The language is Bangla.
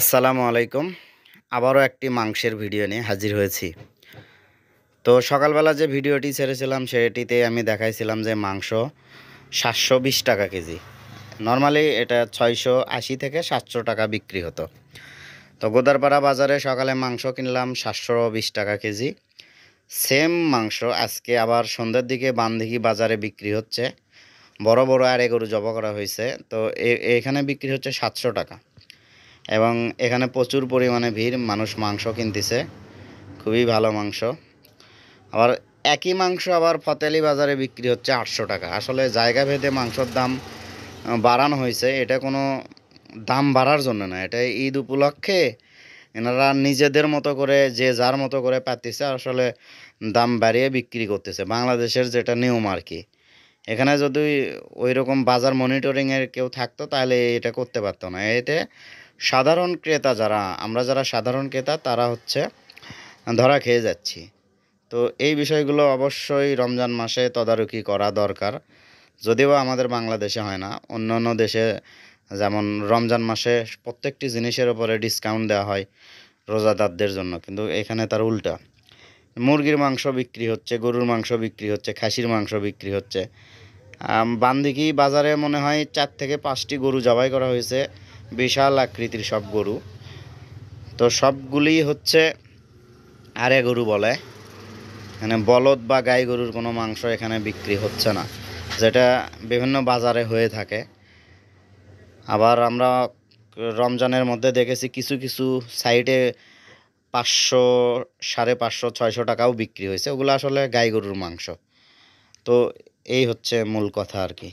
আসসালামু আলাইকুম আবারও একটি মাংসের ভিডিও নিয়ে হাজির হয়েছি তো সকালবেলা যে ভিডিওটি ছেড়েছিলাম সেটিতে আমি দেখাইছিলাম যে মাংস সাতশো টাকা কেজি নর্মালি এটা ছয়শো আশি থেকে সাতশো টাকা বিক্রি হতো তো গোদারপাড়া বাজারে সকালে মাংস কিনলাম সাতশো টাকা কেজি সেম মাংস আজকে আবার সন্ধ্যার দিকে বান্দিঘি বাজারে বিক্রি হচ্ছে বড় বড় আরে গরু জবা করা হয়েছে তো এখানে বিক্রি হচ্ছে সাতশো টাকা এবং এখানে প্রচুর পরিমাণে ভিড় মানুষ মাংস কিনতেছে খুবই ভালো মাংস আবার একই মাংস আবার ফতেলি বাজারে বিক্রি হচ্ছে আটশো টাকা আসলে জায়গা ভেদে মাংসর দাম বাড়ানো হয়েছে এটা কোনো দাম বাড়ার জন্য না এটা ঈদ উপলক্ষে এনারা নিজেদের মতো করে যে যার মতো করে পাতিছে আসলে দাম বাড়িয়ে বিক্রি করতেছে বাংলাদেশের যেটা নিয়ম আর কি এখানে যদি ওই রকম বাজার মনিটরিংয়ের কেউ থাকতো তাহলে এটা করতে পারতো না এতে সাধারণ ক্রেতা যারা আমরা যারা সাধারণ ক্রেতা তারা হচ্ছে ধরা খেয়ে যাচ্ছি তো এই বিষয়গুলো অবশ্যই রমজান মাসে তদারকি করা দরকার যদিও আমাদের বাংলাদেশে হয় না অন্য অন্য দেশে যেমন রমজান মাসে প্রত্যেকটি জিনিসের ওপরে ডিসকাউন্ট দেওয়া হয় রোজাদারদের জন্য কিন্তু এখানে তার উল্টা মুরগির মাংস বিক্রি হচ্ছে গরুর মাংস বিক্রি হচ্ছে খাসির মাংস বিক্রি হচ্ছে বান্দিকি বাজারে মনে হয় চার থেকে পাঁচটি গরু জবাই করা হয়েছে বিশাল আকৃতির সব গরু তো সবগুলি হচ্ছে আরে গরু বলে মানে বলদ বা গাই গরুর কোনো মাংস এখানে বিক্রি হচ্ছে না যেটা বিভিন্ন বাজারে হয়ে থাকে আবার আমরা রমজানের মধ্যে দেখেছি কিছু কিছু সাইটে পাঁচশো সাড়ে পাঁচশো ছয়শো টাকাও বিক্রি হয়েছে ওগুলো আসলে গাই গরুর মাংস তো এই হচ্ছে মূল কথা আর কি